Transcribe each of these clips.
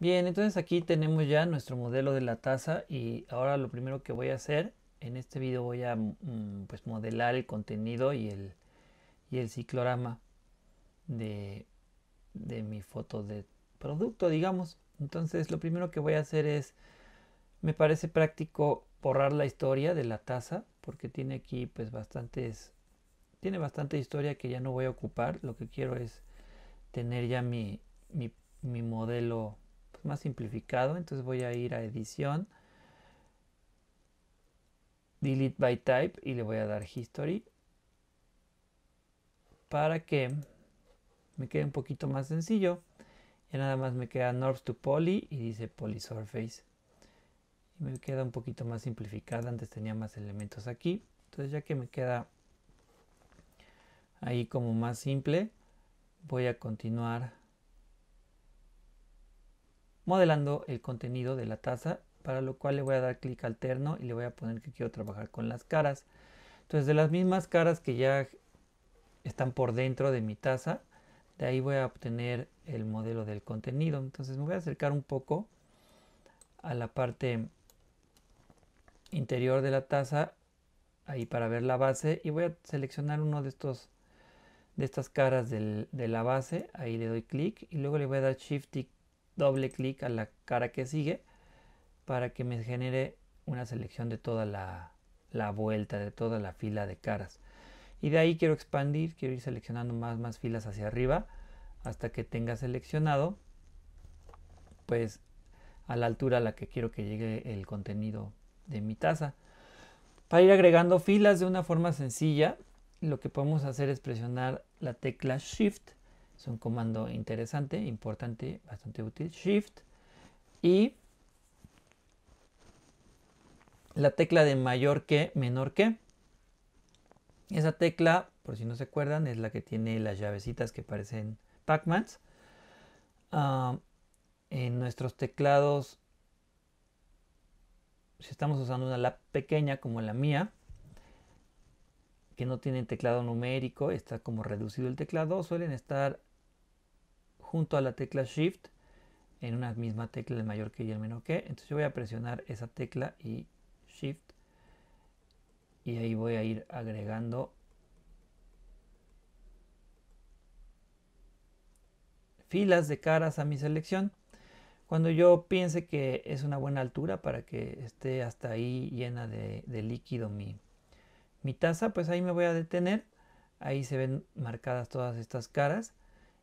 Bien, entonces aquí tenemos ya nuestro modelo de la taza y ahora lo primero que voy a hacer en este video voy a mm, mm, pues modelar el contenido y el, y el ciclorama de, mi foto de producto, digamos. Entonces lo primero que voy a hacer es, me parece práctico borrar la historia de la taza porque tiene aquí pues bastantes, tiene bastante historia que ya no voy a ocupar. Lo que quiero es tener ya mi, mi, mi modelo más simplificado. Entonces voy a ir a edición, delete by type y le voy a dar history para que me quede un poquito más sencillo. Ya nada más me queda North to Poly y dice Poly Surface. Y me queda un poquito más simplificada. Antes tenía más elementos aquí. Entonces ya que me queda ahí como más simple, voy a continuar modelando el contenido de la taza, para lo cual le voy a dar clic alterno y le voy a poner que quiero trabajar con las caras. Entonces de las mismas caras que ya están por dentro de mi taza, de ahí voy a obtener el modelo del contenido. Entonces me voy a acercar un poco a la parte interior de la taza, ahí para ver la base, y voy a seleccionar uno de estos de estas caras de la base, ahí le doy clic y luego le voy a dar shift y doble clic a la cara que sigue para que me genere una selección de toda la, vuelta, de toda la fila de caras. Y de ahí quiero expandir, quiero ir seleccionando más, más filas hacia arriba hasta que tenga seleccionado pues a la altura a la que quiero que llegue el contenido de mi taza. Para ir agregando filas de una forma sencilla, lo que podemos hacer es presionar la tecla Shift es un comando interesante, importante, bastante útil. Shift y la tecla de mayor que, menor que. Esa tecla, por si no se acuerdan, es la que tiene las llavecitas que parecen Pac-Mans. Ah, en nuestros teclados, si estamos usando una lap pequeña como la mía, que no tienen teclado numérico, está como reducido el teclado, suelen estar junto a la tecla Shift en una misma tecla el mayor que y el menor que. Entonces yo voy a presionar esa tecla y Shift y ahí voy a ir agregando filas de caras a mi selección. Cuando yo piense que es una buena altura para que esté hasta ahí llena de, de líquido mi, mi taza, pues ahí me voy a detener. Ahí se ven marcadas todas estas caras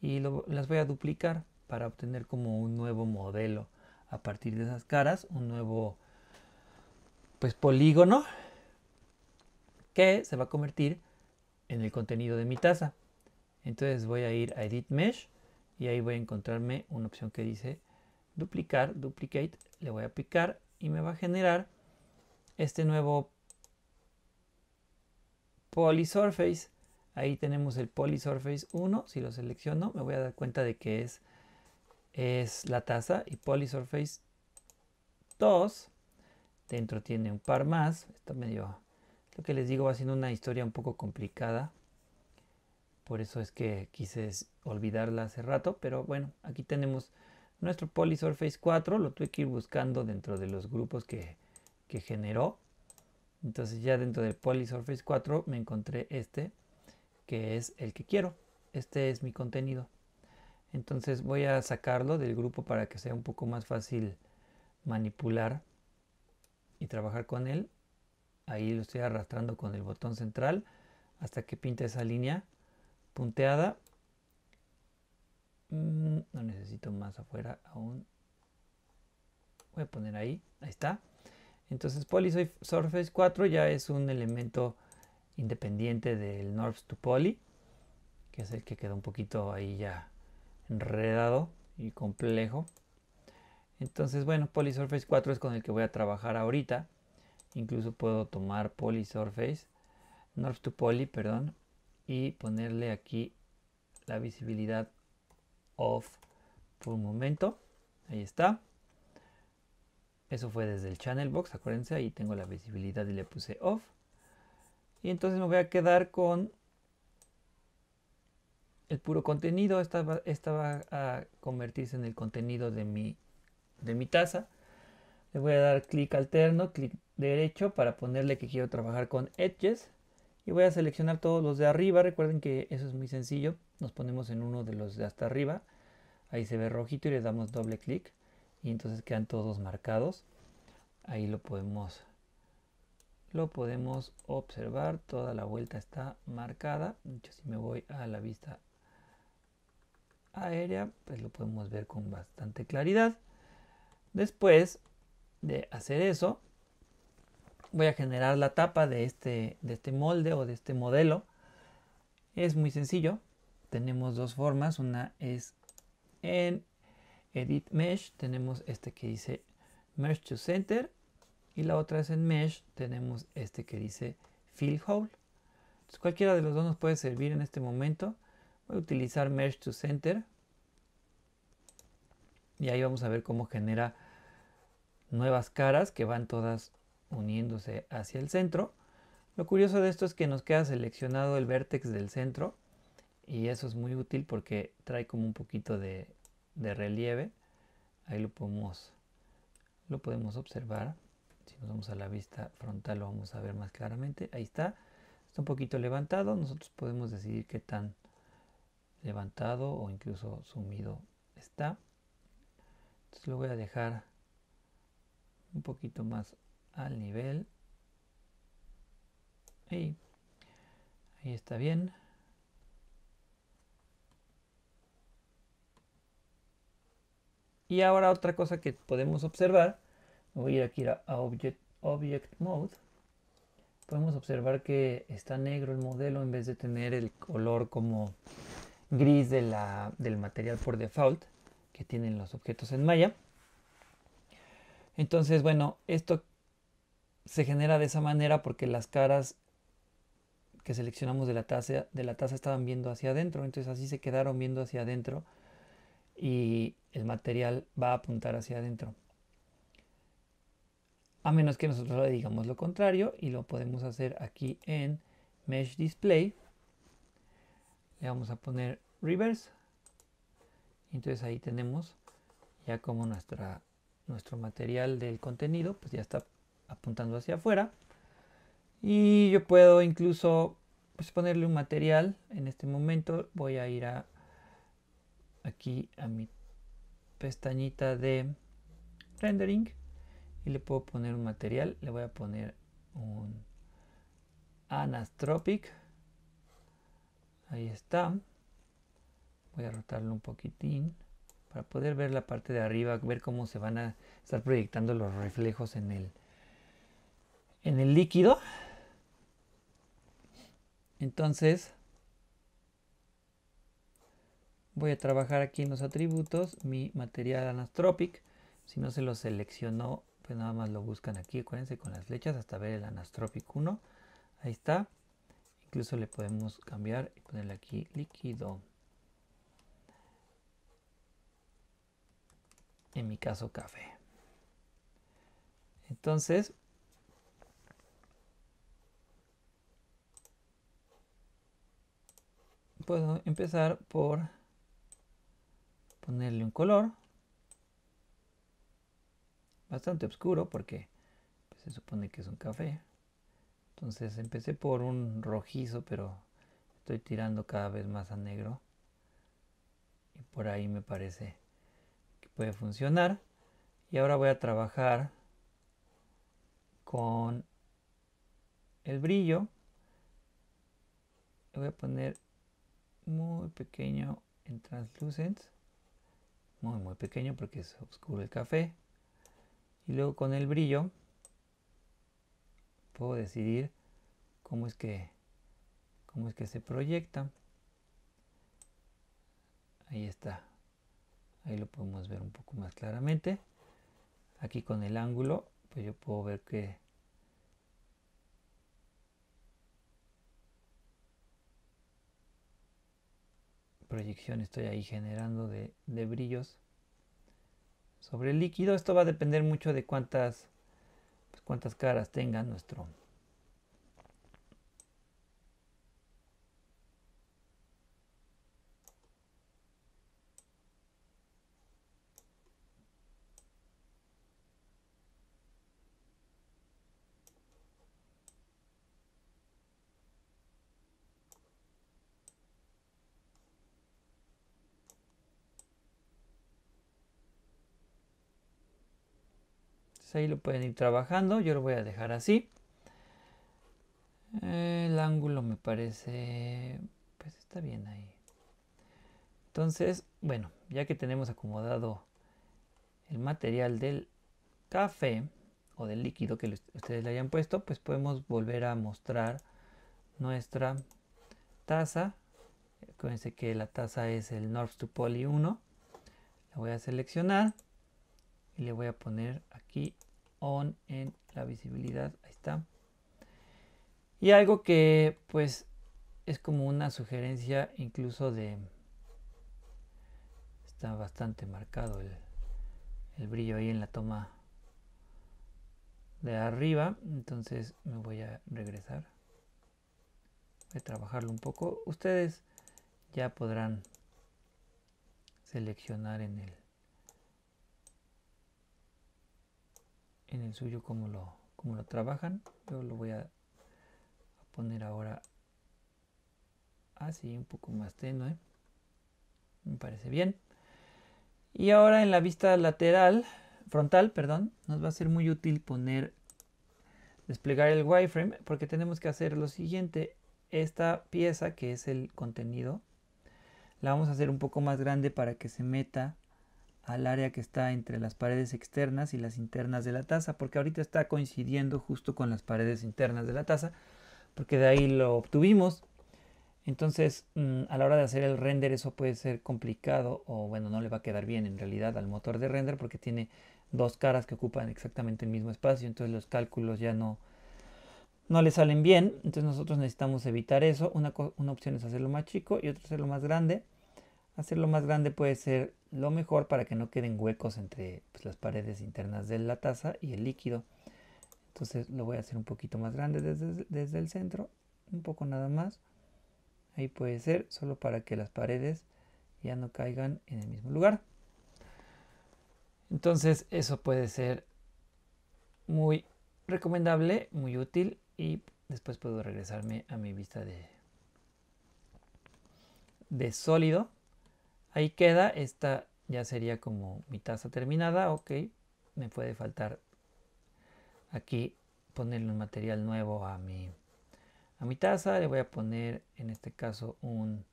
y las voy a duplicar para obtener como un nuevo modelo a partir de esas caras, un nuevo pues polígono que se va a convertir en el contenido de mi taza. Entonces voy a ir a Edit Mesh y ahí voy a encontrarme una opción que dice duplicar, duplicate, le voy a aplicar y me va a generar este nuevo Polysurface. Ahí tenemos el Polysurface 1. Si lo selecciono, me voy a dar cuenta de que es, es la taza. Y Polysurface 2. Dentro tiene un par más. Está medio... Lo que les digo va siendo una historia un poco complicada. Por eso es que quise olvidarla hace rato. Pero bueno, aquí tenemos nuestro Polysurface 4. Lo tuve que ir buscando dentro de los grupos que generó. Entonces ya dentro del Polysurface 4 me encontré este, que es el que quiero. Este es mi contenido. Entonces voy a sacarlo del grupo para que sea un poco más fácil manipular y trabajar con él. Ahí lo estoy arrastrando con el botón central hasta que pinta esa línea punteada. Mm, no necesito más afuera aún. Voy a poner ahí. Ahí está. Entonces Polysurface 4 ya es un elemento independiente del north to Poly, que es el que queda un poquito ahí ya enredado y complejo. Entonces, bueno, Polysurface 4 es con el que voy a trabajar ahorita. Incluso puedo tomar Polysurface, north to Poly, perdón, y ponerle aquí la visibilidad off por un momento. Ahí está. Eso fue desde el channel box, acuérdense, ahí tengo la visibilidad y le puse off. Y entonces me voy a quedar con el puro contenido. Esta va, a convertirse en el contenido de mi, de mi taza. Le voy a dar clic alterno, clic derecho para ponerle que quiero trabajar con edges. Y voy a seleccionar todos los de arriba. Recuerden que eso es muy sencillo. Nos ponemos en uno de los de hasta arriba. Ahí se ve rojito y le damos doble clic y entonces quedan todos marcados ahí lo podemos lo podemos observar toda la vuelta está marcada si me voy a la vista aérea pues lo podemos ver con bastante claridad después de hacer eso voy a generar la tapa de este de este molde o de este modelo es muy sencillo tenemos dos formas una es en Edit Mesh, tenemos este que dice Merge to Center. Y la otra es en Mesh, tenemos este que dice Fill Hole. cualquiera de los dos nos puede servir en este momento. Voy a utilizar Merge to Center. Y ahí vamos a ver cómo genera nuevas caras que van todas uniéndose hacia el centro. Lo curioso de esto es que nos queda seleccionado el vértex del centro y eso es muy útil porque trae como un poquito de de relieve, ahí lo podemos, lo podemos observar. Si nos vamos a la vista frontal lo vamos a ver más claramente. Ahí está, está un poquito levantado. Nosotros podemos decidir qué tan levantado o incluso sumido está. Entonces lo voy a dejar un poquito más al nivel. Ahí, ahí está bien. Y ahora otra cosa que podemos observar, voy a ir aquí a Object, Mode, podemos observar que está negro el modelo en vez de tener el color como gris de del material por default que tienen los objetos en Maya. Entonces, bueno, esto se genera de esa manera porque las caras que seleccionamos de la taza, de la taza estaban viendo hacia adentro, entonces así se quedaron viendo hacia adentro y el material va a apuntar hacia adentro. A menos que nosotros le digamos lo contrario y lo podemos hacer aquí en Mesh Display. Le vamos a poner Reverse. Entonces ahí tenemos ya como nuestra, nuestro material del contenido pues ya está apuntando hacia afuera. Y yo puedo incluso pues, ponerle un material. En este momento voy a ir a aquí a mi pestañita de rendering y le puedo poner un material. Le voy a poner un Anastropic. Ahí está. Voy a rotarlo un poquitín para poder ver la parte de arriba, ver cómo se van a estar proyectando los reflejos en el, en el líquido. Entonces, voy a trabajar aquí en los atributos mi material anastropic. Si no se lo seleccionó, pues nada más lo buscan aquí. Acuérdense con las flechas hasta ver el anastropic 1. Ahí está. Incluso le podemos cambiar y ponerle aquí líquido. En mi caso, café. Entonces, puedo empezar por ponerle un color bastante oscuro porque pues, se supone que es un café. Entonces empecé por un rojizo, pero estoy tirando cada vez más a negro. Y por ahí me parece que puede funcionar. Y ahora voy a trabajar con el brillo. voy a poner muy pequeño en translucent muy muy pequeño porque es oscuro el café y luego con el brillo puedo decidir cómo es que cómo es que se proyecta ahí está ahí lo podemos ver un poco más claramente aquí con el ángulo pues yo puedo ver que proyección estoy ahí generando de, brillos sobre el líquido. Esto va a depender mucho de cuántas, pues, cuántas caras tenga nuestro, ahí lo pueden ir trabajando. Yo lo voy a dejar así. Eh, el ángulo me parece... Pues está bien ahí. Entonces, bueno, ya que tenemos acomodado el material del café o del líquido que ustedes le hayan puesto, pues podemos volver a mostrar nuestra taza. Acuérdense que la taza es el North to Poly 1. La voy a seleccionar y le voy a poner aquí on en la visibilidad ahí está y algo que pues es como una sugerencia incluso de está bastante marcado el, el brillo ahí en la toma de arriba entonces me voy a regresar voy a trabajarlo un poco ustedes ya podrán seleccionar en el en el suyo como lo, lo trabajan. Yo lo voy a poner ahora así, un poco más tenue. Me parece bien. Y ahora en la vista lateral, frontal, perdón, nos va a ser muy útil poner, desplegar el wireframe, porque tenemos que hacer lo siguiente. Esta pieza, que es el contenido, la vamos a hacer un poco más grande para que se meta al área que está entre las paredes externas y las internas de la taza, porque ahorita está coincidiendo justo con las paredes internas de la taza, porque de ahí lo obtuvimos. Entonces, mm, a la hora de hacer el render eso puede ser complicado o bueno, no le va a quedar bien en realidad al motor de render porque tiene dos caras que ocupan exactamente el mismo espacio, entonces los cálculos ya no, no le salen bien, entonces nosotros necesitamos evitar eso. Una, una opción es hacerlo más chico y otra hacerlo más grande. Hacerlo más grande puede ser lo mejor para que no queden huecos entre pues, las paredes internas de la taza y el líquido. Entonces lo voy a hacer un poquito más grande desde, desde el centro, un poco nada más. Ahí puede ser, solo para que las paredes ya no caigan en el mismo lugar. Entonces eso puede ser muy recomendable, muy útil y después puedo regresarme a mi vista de, de sólido Ahí queda, esta ya sería como mi taza terminada, ok, me puede faltar aquí ponerle un material nuevo a mi, a mi taza, le voy a poner en este caso un,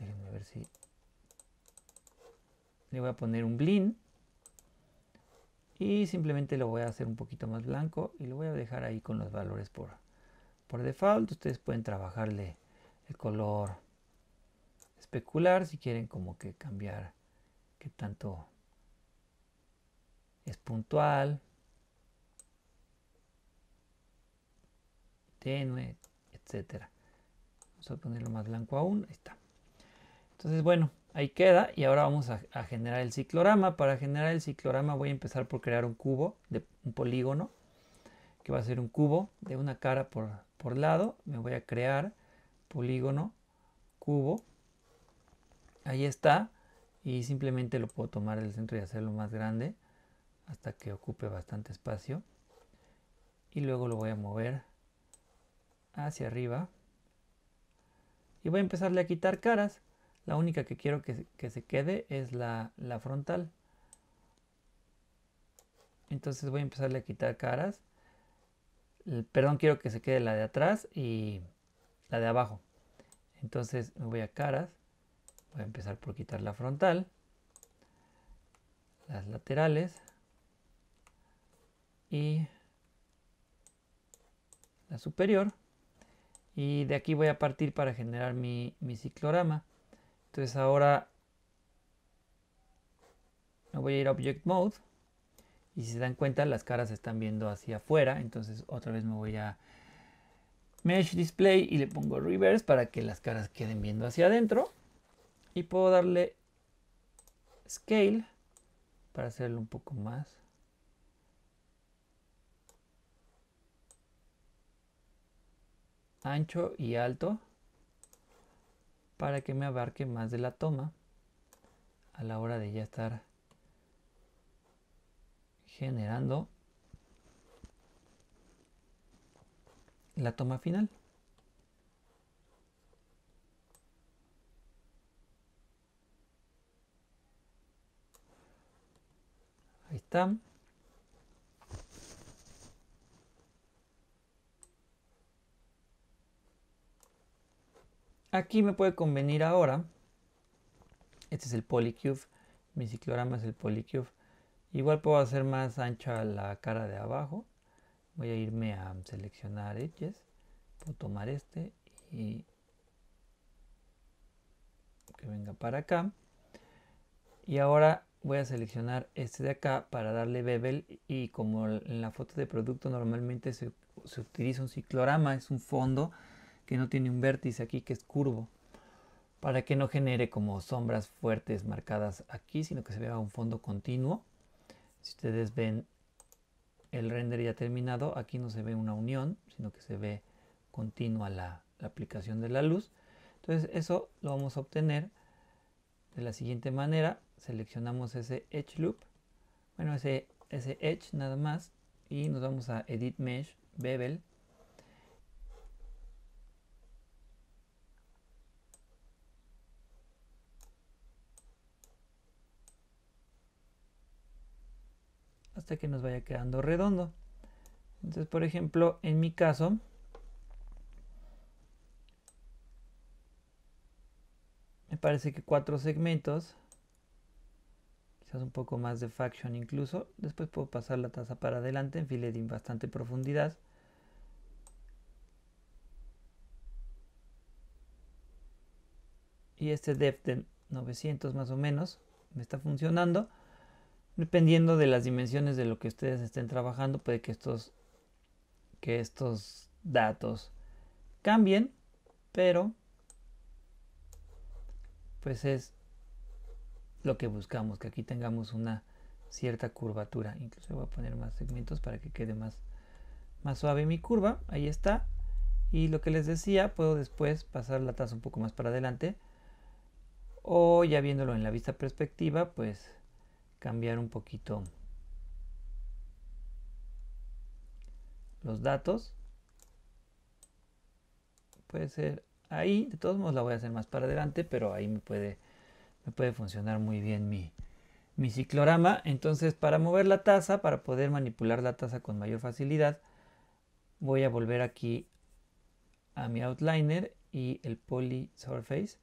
déjenme ver si, le voy a poner un blin y simplemente lo voy a hacer un poquito más blanco y lo voy a dejar ahí con los valores por, por default, ustedes pueden trabajarle el color especular, si quieren como que cambiar qué tanto es puntual, tenue, etcétera. Vamos a ponerlo más blanco aún, ahí está. Entonces, bueno, ahí queda y ahora vamos a, generar el ciclorama. Para generar el ciclorama voy a empezar por crear un cubo, de un polígono, que va a ser un cubo de una cara por, por lado. Me voy a crear polígono, cubo, ahí está y simplemente lo puedo tomar del centro y hacerlo más grande hasta que ocupe bastante espacio y luego lo voy a mover hacia arriba y voy a empezarle a quitar caras la única que quiero que, se quede es la, la, frontal entonces voy a empezarle a quitar caras perdón quiero que se quede la de atrás y la de abajo entonces me voy a caras Voy a empezar por quitar la frontal, las laterales y la superior. Y de aquí voy a partir para generar mi, ciclorama. Entonces ahora me voy a ir a Object Mode. Y si se dan cuenta, las caras están viendo hacia afuera. Entonces otra vez me voy a Mesh Display y le pongo Reverse para que las caras queden viendo hacia adentro y puedo darle scale para hacerlo un poco más. ancho y alto para que me abarque más de la toma a la hora de ya estar generando la toma final. Aquí me puede convenir ahora. Este es el polycube. Mi ciclograma es el polycube. Igual puedo hacer más ancha la cara de abajo. Voy a irme a seleccionar edges. Puedo tomar este y que venga para acá. Y ahora voy a seleccionar este de acá para darle bevel y como en la foto de producto normalmente se, utiliza un ciclorama, es un fondo que no tiene un vértice aquí que es curvo para que no genere como sombras fuertes marcadas aquí sino que se vea un fondo continuo si ustedes ven el render ya terminado aquí no se ve una unión sino que se ve continua la aplicación de la luz entonces eso lo vamos a obtener de la siguiente manera seleccionamos ese Edge Loop, bueno, ese, ese Edge nada más, y nos vamos a Edit Mesh, Bevel, hasta que nos vaya quedando redondo. Entonces, por ejemplo, en mi caso, me parece que cuatro segmentos un poco más de faction incluso. Después puedo pasar la taza para adelante en filet bastante profundidad. Y este depth de 900 más o menos me está funcionando. Dependiendo de las dimensiones de lo que ustedes estén trabajando, puede que estos, que estos datos cambien, pero pues es lo que buscamos, que aquí tengamos una cierta curvatura. Incluso voy a poner más segmentos para que quede más, más suave mi curva. Ahí está. Y lo que les decía, puedo después pasar la taza un poco más para adelante. O ya viéndolo en la vista perspectiva, pues cambiar un poquito los datos. Puede ser ahí, de todos modos la voy a hacer más para adelante, pero ahí me puede me puede funcionar muy bien mi, ciclorama. Entonces para mover la taza, para poder manipular la taza con mayor facilidad, voy a volver aquí a mi outliner y el poly surface.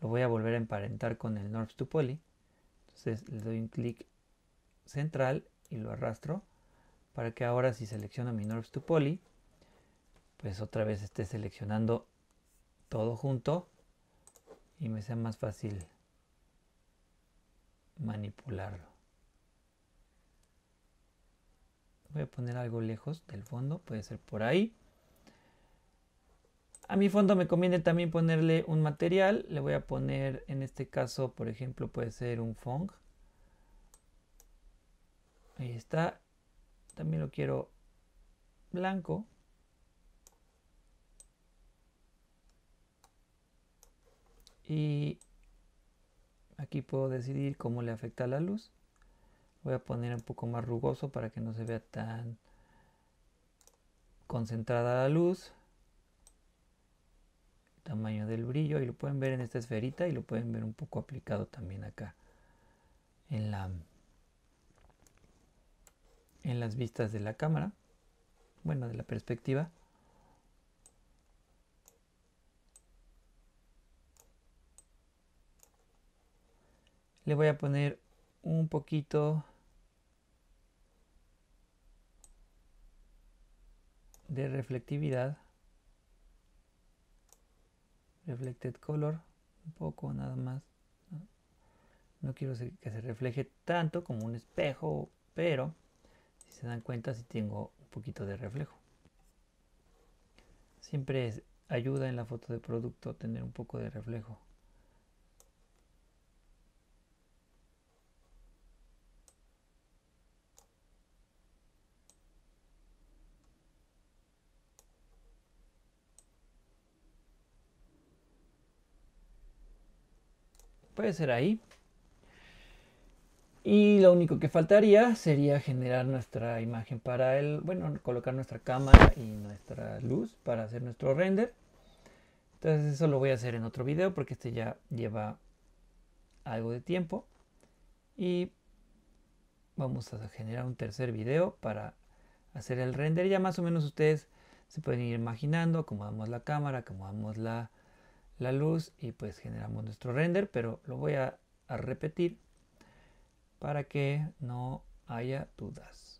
Lo voy a volver a emparentar con el NURBS to poly. Entonces le doy un clic central y lo arrastro para que ahora si selecciono mi NURBS to poly, pues otra vez esté seleccionando todo junto y me sea más fácil manipularlo. Voy a poner algo lejos del fondo, puede ser por ahí. A mi fondo me conviene también ponerle un material. Le voy a poner, en este caso, por ejemplo, puede ser un fong. Ahí está. También lo quiero blanco. Y aquí puedo decidir cómo le afecta la luz. Voy a poner un poco más rugoso para que no se vea tan concentrada la luz. Tamaño del brillo y lo pueden ver en esta esferita y lo pueden ver un poco aplicado también acá en la en las vistas de la cámara, bueno, de la perspectiva. Le voy a poner un poquito de reflectividad. Reflected color, un poco nada más. No, quiero que se refleje tanto como un espejo, pero si se dan cuenta, si tengo un poquito de reflejo. Siempre ayuda en la foto de producto tener un poco de reflejo. Puede ser ahí. Y lo único que faltaría sería generar nuestra imagen para el, bueno, colocar nuestra cámara y nuestra luz para hacer nuestro render. Entonces eso lo voy a hacer en otro video porque este ya lleva algo de tiempo. Y vamos a generar un tercer video para hacer el render. Ya más o menos ustedes se pueden ir imaginando, acomodamos la cámara, damos la la luz y pues generamos nuestro render, pero lo voy a, repetir para que no haya dudas.